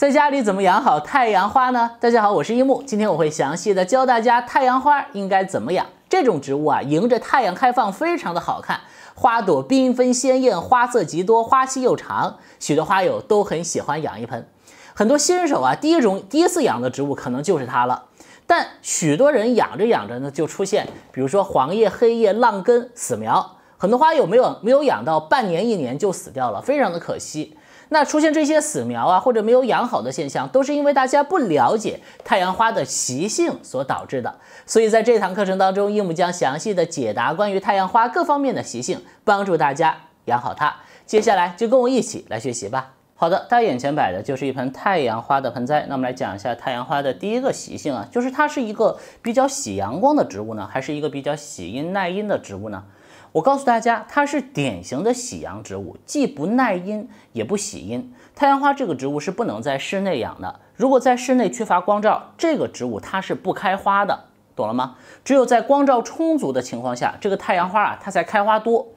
在家里怎么养好太阳花呢？大家好，我是一木，今天我会详细的教大家太阳花应该怎么养。这种植物啊，迎着太阳开放，非常的好看，花朵缤纷鲜艳，花色极多，花期又长，许多花友都很喜欢养一盆。很多新手啊，第一种第一次养的植物可能就是它了，但许多人养着养着呢，就出现比如说黄叶、黑叶、烂根、死苗，很多花友没有没有养到半年一年就死掉了，非常的可惜。那出现这些死苗啊，或者没有养好的现象，都是因为大家不了解太阳花的习性所导致的。所以在这堂课程当中，叶木将详细的解答关于太阳花各方面的习性，帮助大家养好它。接下来就跟我一起来学习吧。好的，大家眼前摆的就是一盆太阳花的盆栽。那我们来讲一下太阳花的第一个习性啊，就是它是一个比较喜阳光的植物呢，还是一个比较喜阴耐阴的植物呢？我告诉大家，它是典型的喜阳植物，既不耐阴也不喜阴。太阳花这个植物是不能在室内养的，如果在室内缺乏光照，这个植物它是不开花的，懂了吗？只有在光照充足的情况下，这个太阳花啊，它才开花多，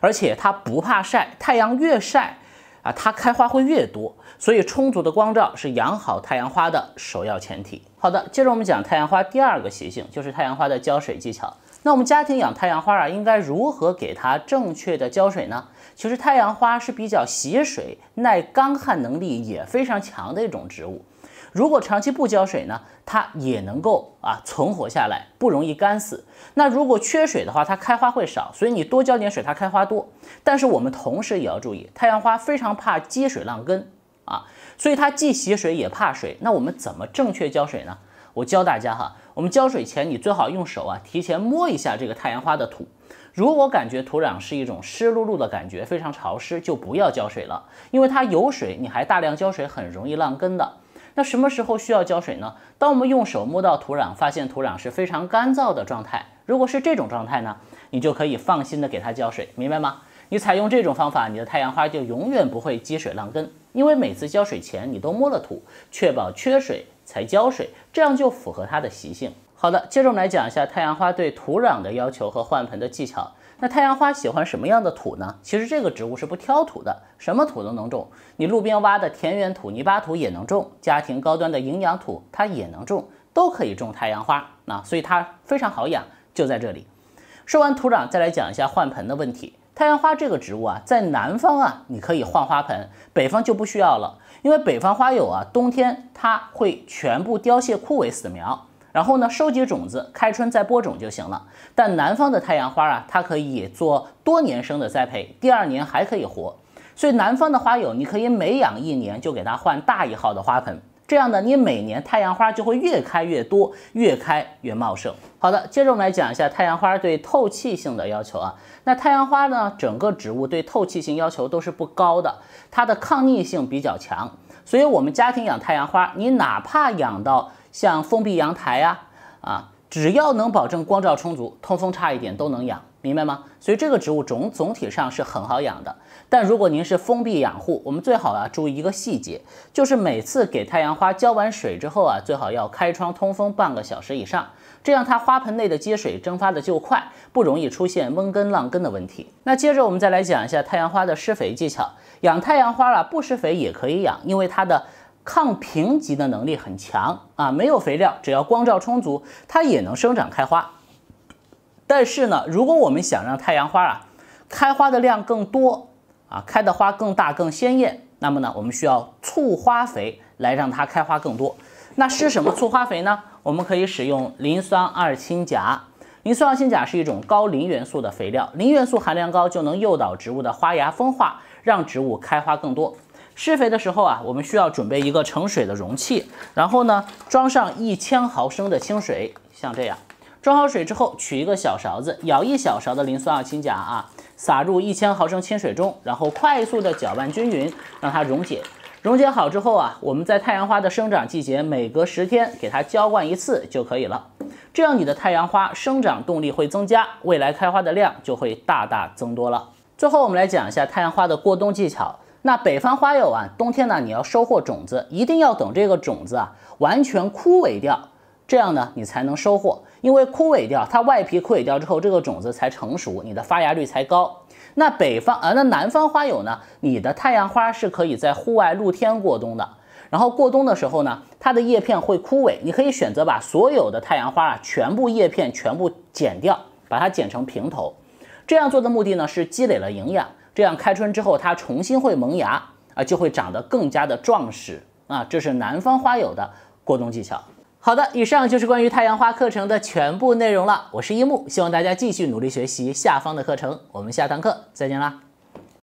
而且它不怕晒，太阳越晒啊，它开花会越多。所以充足的光照是养好太阳花的首要前提。好的，接着我们讲太阳花第二个习性，就是太阳花的浇水技巧。那我们家庭养太阳花啊，应该如何给它正确的浇水呢？其实太阳花是比较喜水、耐干旱能力也非常强的一种植物。如果长期不浇水呢，它也能够啊存活下来，不容易干死。那如果缺水的话，它开花会少，所以你多浇点水，它开花多。但是我们同时也要注意，太阳花非常怕积水烂根啊，所以它既喜水也怕水。那我们怎么正确浇水呢？我教大家哈，我们浇水前你最好用手啊提前摸一下这个太阳花的土，如果感觉土壤是一种湿漉漉的感觉，非常潮湿，就不要浇水了，因为它有水，你还大量浇水，很容易烂根的。那什么时候需要浇水呢？当我们用手摸到土壤，发现土壤是非常干燥的状态，如果是这种状态呢，你就可以放心的给它浇水，明白吗？你采用这种方法，你的太阳花就永远不会积水烂根，因为每次浇水前你都摸了土，确保缺水。才浇水，这样就符合它的习性。好的，接着我们来讲一下太阳花对土壤的要求和换盆的技巧。那太阳花喜欢什么样的土呢？其实这个植物是不挑土的，什么土都能种。你路边挖的田园土、泥巴土也能种，家庭高端的营养土它也能种，都可以种太阳花。那所以它非常好养，就在这里。说完土壤，再来讲一下换盆的问题。太阳花这个植物啊，在南方啊，你可以换花盆，北方就不需要了，因为北方花友啊，冬天它会全部凋谢、枯萎、死苗，然后呢，收集种子，开春再播种就行了。但南方的太阳花啊，它可以做多年生的栽培，第二年还可以活，所以南方的花友，你可以每养一年就给它换大一号的花盆。这样呢，你每年太阳花就会越开越多，越开越茂盛。好的，接着我们来讲一下太阳花对透气性的要求啊。那太阳花呢，整个植物对透气性要求都是不高的，它的抗逆性比较强，所以我们家庭养太阳花，你哪怕养到像封闭阳台呀啊，只要能保证光照充足，通风差一点都能养。明白吗？所以这个植物总总体上是很好养的。但如果您是封闭养护，我们最好啊注意一个细节，就是每次给太阳花浇完水之后啊，最好要开窗通风半个小时以上，这样它花盆内的积水蒸发的就快，不容易出现闷根烂根的问题。那接着我们再来讲一下太阳花的施肥技巧。养太阳花了不施肥也可以养，因为它的抗贫瘠的能力很强啊，没有肥料，只要光照充足，它也能生长开花。但是呢，如果我们想让太阳花啊开花的量更多啊，开的花更大更鲜艳，那么呢，我们需要促花肥来让它开花更多。那是什么促花肥呢？我们可以使用磷酸二氢钾。磷酸二氢钾是一种高磷元素的肥料，磷元素含量高就能诱导植物的花芽分化，让植物开花更多。施肥的时候啊，我们需要准备一个盛水的容器，然后呢，装上一千毫升的清水，像这样。装好水之后，取一个小勺子，舀一小勺的磷酸二氢钾啊，撒入一千毫升清水中，然后快速的搅拌均匀，让它溶解。溶解好之后啊，我们在太阳花的生长季节，每隔十天给它浇灌一次就可以了。这样你的太阳花生长动力会增加，未来开花的量就会大大增多了。最后我们来讲一下太阳花的过冬技巧。那北方花友啊，冬天呢，你要收获种子，一定要等这个种子啊完全枯萎掉。这样呢，你才能收获，因为枯萎掉，它外皮枯萎掉之后，这个种子才成熟，你的发芽率才高。那北方啊，那南方花友呢，你的太阳花是可以在户外露天过冬的。然后过冬的时候呢，它的叶片会枯萎，你可以选择把所有的太阳花啊，全部叶片全部剪掉，把它剪成平头。这样做的目的呢，是积累了营养，这样开春之后它重新会萌芽啊，就会长得更加的壮实啊。这是南方花友的过冬技巧。好的，以上就是关于太阳花课程的全部内容了。我是一木，希望大家继续努力学习下方的课程。我们下堂课再见啦！